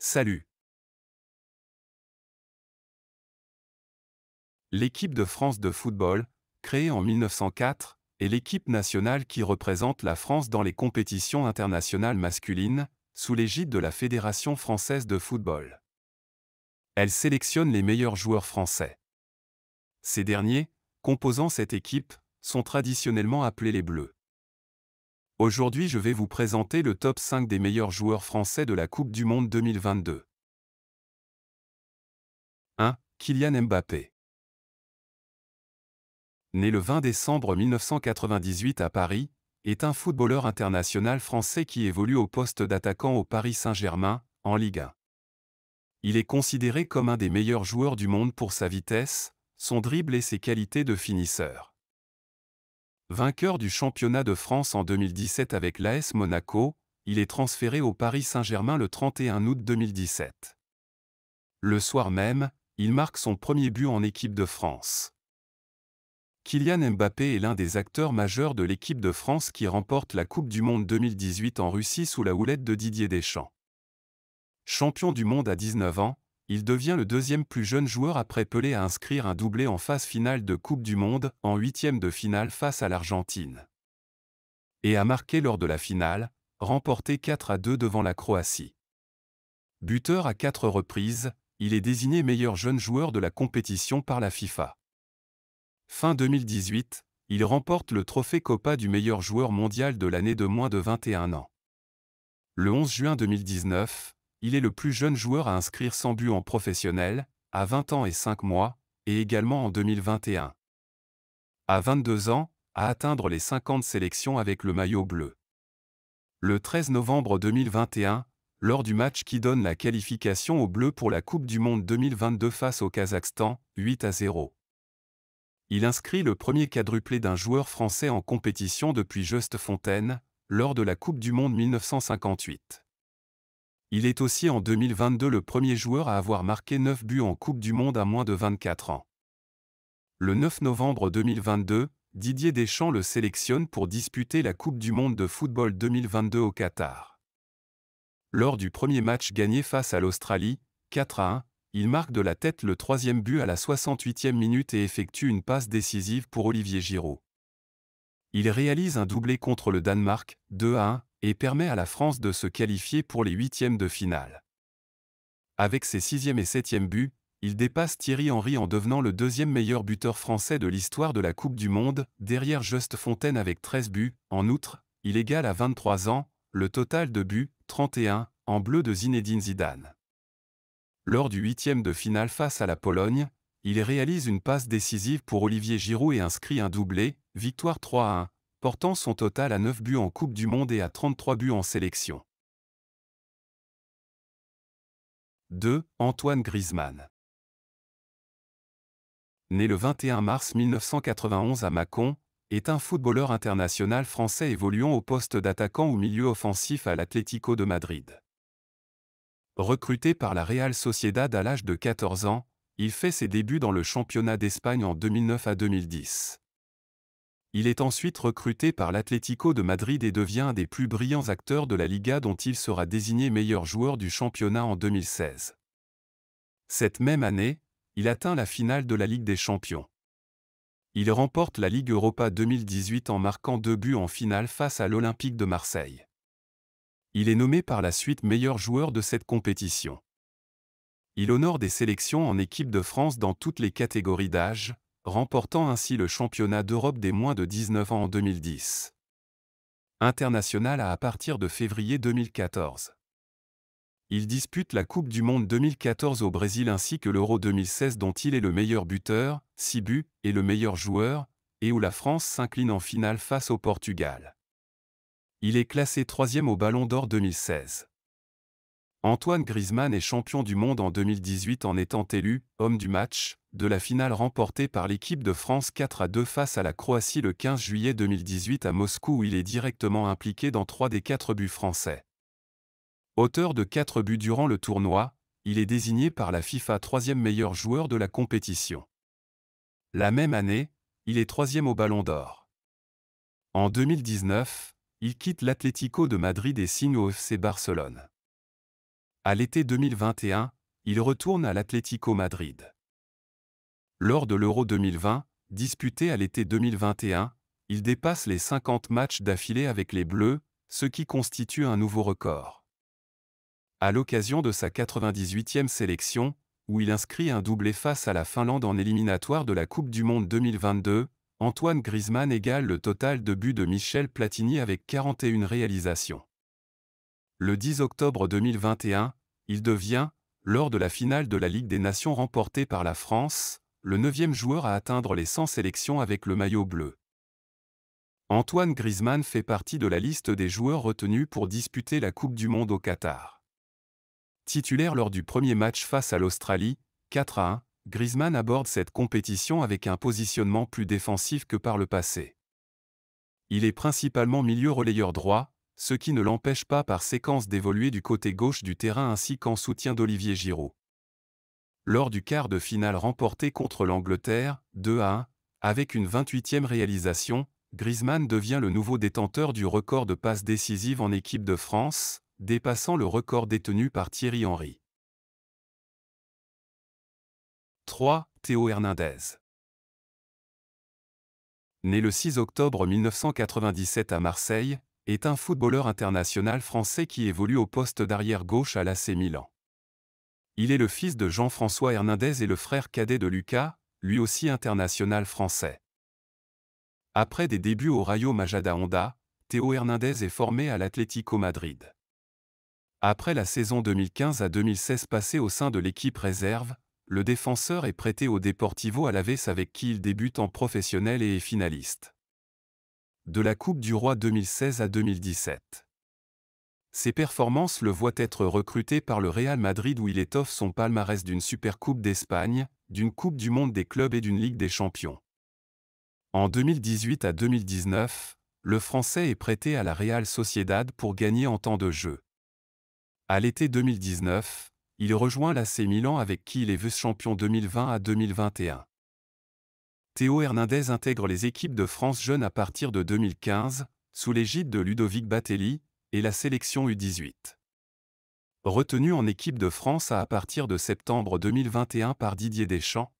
Salut L'équipe de France de football, créée en 1904, est l'équipe nationale qui représente la France dans les compétitions internationales masculines, sous l'égide de la Fédération française de football. Elle sélectionne les meilleurs joueurs français. Ces derniers, composant cette équipe, sont traditionnellement appelés les Bleus. Aujourd'hui je vais vous présenter le top 5 des meilleurs joueurs français de la Coupe du Monde 2022. 1. Kylian Mbappé. Né le 20 décembre 1998 à Paris, est un footballeur international français qui évolue au poste d'attaquant au Paris Saint-Germain, en Ligue 1. Il est considéré comme un des meilleurs joueurs du monde pour sa vitesse, son dribble et ses qualités de finisseur. Vainqueur du championnat de France en 2017 avec l'AS Monaco, il est transféré au Paris Saint-Germain le 31 août 2017. Le soir même, il marque son premier but en équipe de France. Kylian Mbappé est l'un des acteurs majeurs de l'équipe de France qui remporte la Coupe du Monde 2018 en Russie sous la houlette de Didier Deschamps. Champion du monde à 19 ans, il devient le deuxième plus jeune joueur après Pelé à inscrire un doublé en phase finale de Coupe du Monde, en huitième de finale face à l'Argentine. Et a marqué lors de la finale, remporté 4 à 2 devant la Croatie. Buteur à quatre reprises, il est désigné meilleur jeune joueur de la compétition par la FIFA. Fin 2018, il remporte le trophée Copa du meilleur joueur mondial de l'année de moins de 21 ans. Le 11 juin 2019, il est le plus jeune joueur à inscrire 100 buts en professionnel, à 20 ans et 5 mois, et également en 2021. À 22 ans, à atteindre les 50 sélections avec le maillot bleu. Le 13 novembre 2021, lors du match qui donne la qualification au bleu pour la Coupe du Monde 2022 face au Kazakhstan, 8 à 0. Il inscrit le premier quadruplé d'un joueur français en compétition depuis Juste Fontaine, lors de la Coupe du Monde 1958. Il est aussi en 2022 le premier joueur à avoir marqué 9 buts en Coupe du Monde à moins de 24 ans. Le 9 novembre 2022, Didier Deschamps le sélectionne pour disputer la Coupe du Monde de football 2022 au Qatar. Lors du premier match gagné face à l'Australie, 4 à 1, il marque de la tête le troisième but à la 68e minute et effectue une passe décisive pour Olivier Giraud. Il réalise un doublé contre le Danemark, 2 à 1, et permet à la France de se qualifier pour les huitièmes de finale. Avec ses sixième et septième buts, il dépasse Thierry Henry en devenant le deuxième meilleur buteur français de l'histoire de la Coupe du Monde, derrière Just Fontaine avec 13 buts. En outre, il égale à 23 ans le total de buts, 31, en bleu de Zinedine Zidane. Lors du huitième de finale face à la Pologne, il réalise une passe décisive pour Olivier Giroud et inscrit un doublé, victoire 3 1, portant son total à 9 buts en Coupe du Monde et à 33 buts en sélection. 2. Antoine Griezmann. Né le 21 mars 1991 à Mâcon, est un footballeur international français évoluant au poste d'attaquant ou milieu offensif à l'Atlético de Madrid. Recruté par la Real Sociedad à l'âge de 14 ans, il fait ses débuts dans le championnat d'Espagne en 2009 à 2010. Il est ensuite recruté par l'Atlético de Madrid et devient un des plus brillants acteurs de la Liga dont il sera désigné meilleur joueur du championnat en 2016. Cette même année, il atteint la finale de la Ligue des Champions. Il remporte la Ligue Europa 2018 en marquant deux buts en finale face à l'Olympique de Marseille. Il est nommé par la suite meilleur joueur de cette compétition. Il honore des sélections en équipe de France dans toutes les catégories d'âge, remportant ainsi le championnat d'Europe des moins de 19 ans en 2010. International à partir de février 2014. Il dispute la Coupe du Monde 2014 au Brésil ainsi que l'Euro 2016 dont il est le meilleur buteur, 6 buts, et le meilleur joueur, et où la France s'incline en finale face au Portugal. Il est classé troisième au Ballon d'Or 2016. Antoine Griezmann est champion du monde en 2018 en étant élu homme du match de la finale remportée par l'équipe de France 4 à 2 face à la Croatie le 15 juillet 2018 à Moscou où il est directement impliqué dans 3 des 4 buts français. Auteur de 4 buts durant le tournoi, il est désigné par la FIFA troisième meilleur joueur de la compétition. La même année, il est troisième au Ballon d'Or. En 2019, il quitte l'Atlético de Madrid et signe au FC Barcelone à l'été 2021, il retourne à l'Atlético Madrid. Lors de l'Euro 2020, disputé à l'été 2021, il dépasse les 50 matchs d'affilée avec les Bleus, ce qui constitue un nouveau record. À l'occasion de sa 98e sélection, où il inscrit un doublé face à la Finlande en éliminatoire de la Coupe du Monde 2022, Antoine Griezmann égale le total de buts de Michel Platini avec 41 réalisations. Le 10 octobre 2021, il devient, lors de la finale de la Ligue des Nations remportée par la France, le neuvième joueur à atteindre les 100 sélections avec le maillot bleu. Antoine Griezmann fait partie de la liste des joueurs retenus pour disputer la Coupe du Monde au Qatar. Titulaire lors du premier match face à l'Australie, 4 à 1, Griezmann aborde cette compétition avec un positionnement plus défensif que par le passé. Il est principalement milieu relayeur droit, ce qui ne l'empêche pas par séquence d'évoluer du côté gauche du terrain ainsi qu'en soutien d'Olivier Giraud. Lors du quart de finale remporté contre l'Angleterre, 2 à 1, avec une 28e réalisation, Griezmann devient le nouveau détenteur du record de passes décisives en équipe de France, dépassant le record détenu par Thierry Henry. 3. Théo Hernandez Né le 6 octobre 1997 à Marseille, est un footballeur international français qui évolue au poste d'arrière gauche à l'AC Milan. Il est le fils de Jean-François Hernandez et le frère cadet de Lucas, lui aussi international français. Après des débuts au Rayo Majada Honda, Théo Hernandez est formé à l'Atlético Madrid. Après la saison 2015 à 2016 passée au sein de l'équipe réserve, le défenseur est prêté au Deportivo Alaves avec qui il débute en professionnel et est finaliste de la Coupe du Roi 2016 à 2017. Ses performances le voient être recruté par le Real Madrid où il étoffe son palmarès d'une Supercoupe d'Espagne, d'une Coupe du Monde des clubs et d'une Ligue des Champions. En 2018 à 2019, le Français est prêté à la Real Sociedad pour gagner en temps de jeu. À l'été 2019, il rejoint l'AC Milan avec qui il est vice-champion 2020 à 2021. Théo Hernandez intègre les équipes de France Jeunes à partir de 2015, sous l'égide de Ludovic Batelli, et la sélection U18. Retenu en équipe de France à, partir de septembre 2021 par Didier Deschamps,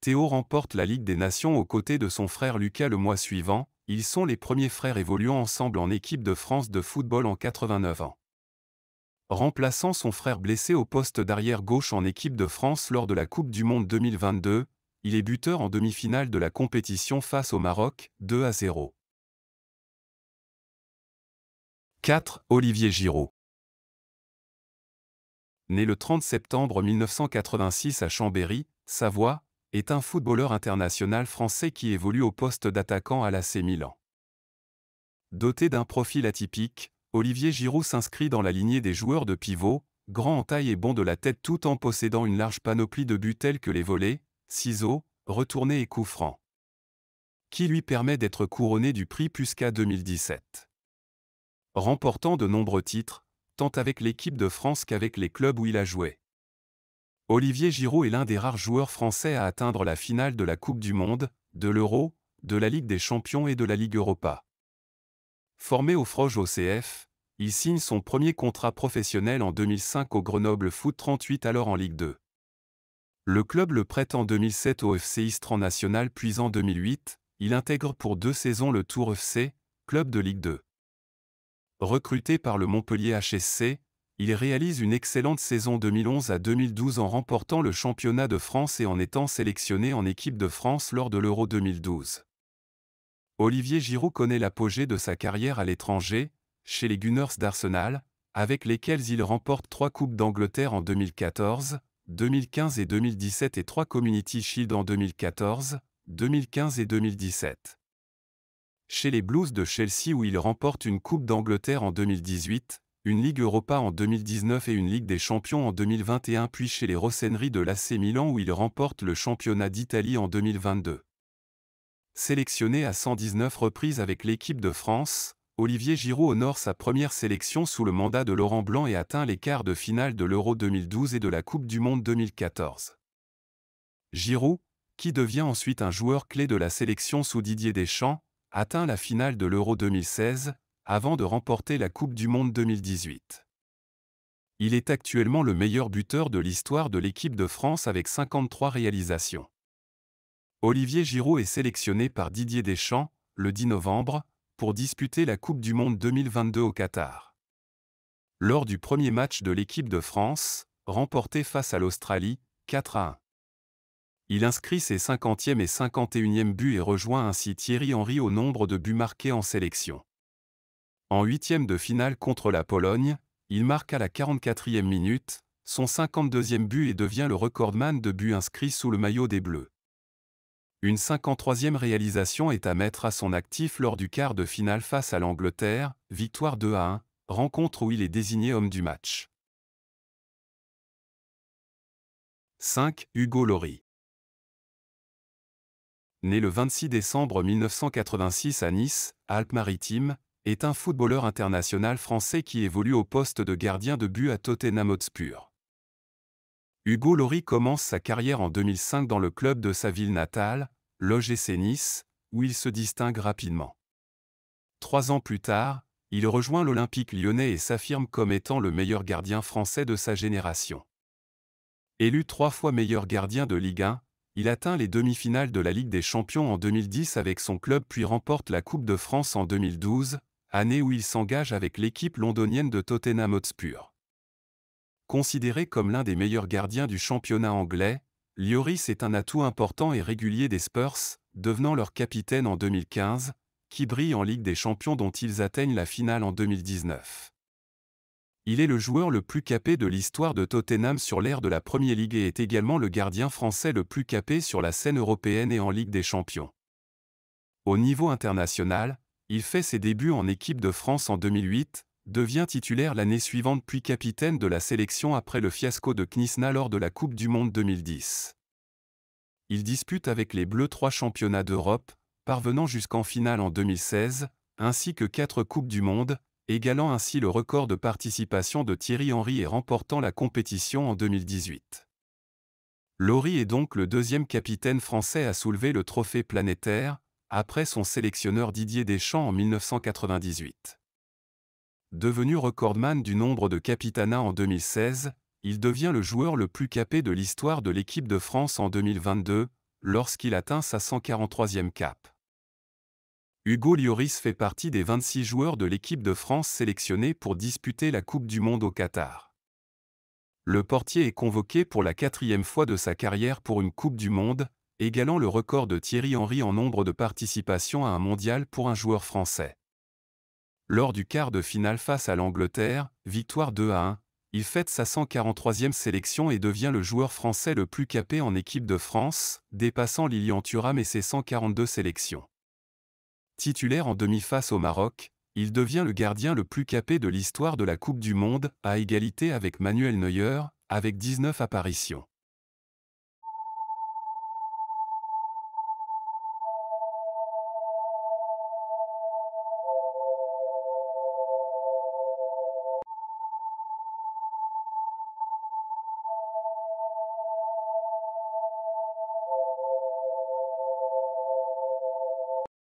Théo remporte la Ligue des Nations aux côtés de son frère Lucas le mois suivant, ils sont les premiers frères évoluant ensemble en équipe de France de football en 89 ans. Remplaçant son frère blessé au poste d'arrière gauche en équipe de France lors de la Coupe du Monde 2022, il est buteur en demi-finale de la compétition face au Maroc, 2 à 0. 4. Olivier Giraud Né le 30 septembre 1986 à Chambéry, Savoie, est un footballeur international français qui évolue au poste d'attaquant à l'AC Milan. Doté d'un profil atypique, Olivier Giroud s'inscrit dans la lignée des joueurs de pivot, grand en taille et bon de la tête tout en possédant une large panoplie de buts tels que les volets, ciseaux, retourné et coups francs, Qui lui permet d'être couronné du prix jusqu'à 2017. Remportant de nombreux titres, tant avec l'équipe de France qu'avec les clubs où il a joué. Olivier Giraud est l'un des rares joueurs français à atteindre la finale de la Coupe du Monde, de l'Euro, de la Ligue des Champions et de la Ligue Europa. Formé au Froge OCF, il signe son premier contrat professionnel en 2005 au Grenoble Foot 38 alors en Ligue 2. Le club le prête en 2007 au FC Istran National puis en 2008, il intègre pour deux saisons le Tour FC, club de Ligue 2. Recruté par le Montpellier HSC, il réalise une excellente saison 2011 à 2012 en remportant le championnat de France et en étant sélectionné en équipe de France lors de l'Euro 2012. Olivier Giroud connaît l'apogée de sa carrière à l'étranger, chez les Gunners d'Arsenal, avec lesquels il remporte trois Coupes d'Angleterre en 2014, 2015 et 2017 et 3 Community Shield en 2014, 2015 et 2017. Chez les Blues de Chelsea où il remporte une Coupe d'Angleterre en 2018, une Ligue Europa en 2019 et une Ligue des Champions en 2021 puis chez les Rossoneri de l'AC Milan où il remporte le championnat d'Italie en 2022. Sélectionné à 119 reprises avec l'équipe de France, Olivier Giroud honore sa première sélection sous le mandat de Laurent Blanc et atteint les quarts de finale de l'Euro 2012 et de la Coupe du Monde 2014. Giroud, qui devient ensuite un joueur clé de la sélection sous Didier Deschamps, atteint la finale de l'Euro 2016, avant de remporter la Coupe du Monde 2018. Il est actuellement le meilleur buteur de l'histoire de l'équipe de France avec 53 réalisations. Olivier Giroud est sélectionné par Didier Deschamps, le 10 novembre, pour disputer la Coupe du Monde 2022 au Qatar. Lors du premier match de l'équipe de France, remporté face à l'Australie, 4 à 1. Il inscrit ses 50e et 51e buts et rejoint ainsi Thierry Henry au nombre de buts marqués en sélection. En huitième de finale contre la Pologne, il marque à la 44e minute, son 52e but et devient le recordman de buts inscrits sous le maillot des Bleus. Une 53e réalisation est à mettre à son actif lors du quart de finale face à l'Angleterre, victoire 2 à 1, rencontre où il est désigné homme du match. 5. Hugo Lori. Né le 26 décembre 1986 à Nice, Alpes-Maritimes, est un footballeur international français qui évolue au poste de gardien de but à Tottenham Hotspur. Hugo Lori commence sa carrière en 2005 dans le club de sa ville natale, l'OGC Nice, où il se distingue rapidement. Trois ans plus tard, il rejoint l'Olympique lyonnais et s'affirme comme étant le meilleur gardien français de sa génération. Élu trois fois meilleur gardien de Ligue 1, il atteint les demi-finales de la Ligue des Champions en 2010 avec son club puis remporte la Coupe de France en 2012, année où il s'engage avec l'équipe londonienne de Tottenham Hotspur. Considéré comme l'un des meilleurs gardiens du championnat anglais, Lloris est un atout important et régulier des Spurs, devenant leur capitaine en 2015, qui brille en Ligue des Champions dont ils atteignent la finale en 2019. Il est le joueur le plus capé de l'histoire de Tottenham sur l'ère de la Premier League et est également le gardien français le plus capé sur la scène européenne et en Ligue des Champions. Au niveau international, il fait ses débuts en équipe de France en 2008, devient titulaire l'année suivante puis capitaine de la sélection après le fiasco de Knisna lors de la Coupe du Monde 2010. Il dispute avec les Bleus trois championnats d'Europe, parvenant jusqu'en finale en 2016, ainsi que quatre Coupes du Monde, égalant ainsi le record de participation de Thierry Henry et remportant la compétition en 2018. Laurie est donc le deuxième capitaine français à soulever le trophée planétaire, après son sélectionneur Didier Deschamps en 1998. Devenu recordman du nombre de capitana en 2016, il devient le joueur le plus capé de l'histoire de l'équipe de France en 2022, lorsqu'il atteint sa 143e cape. Hugo Lloris fait partie des 26 joueurs de l'équipe de France sélectionnés pour disputer la Coupe du Monde au Qatar. Le portier est convoqué pour la quatrième fois de sa carrière pour une Coupe du Monde, égalant le record de Thierry Henry en nombre de participations à un mondial pour un joueur français. Lors du quart de finale face à l'Angleterre, victoire 2 à 1, il fête sa 143e sélection et devient le joueur français le plus capé en équipe de France, dépassant Lilian Thuram et ses 142 sélections. Titulaire en demi face au Maroc, il devient le gardien le plus capé de l'histoire de la Coupe du Monde, à égalité avec Manuel Neuer, avec 19 apparitions.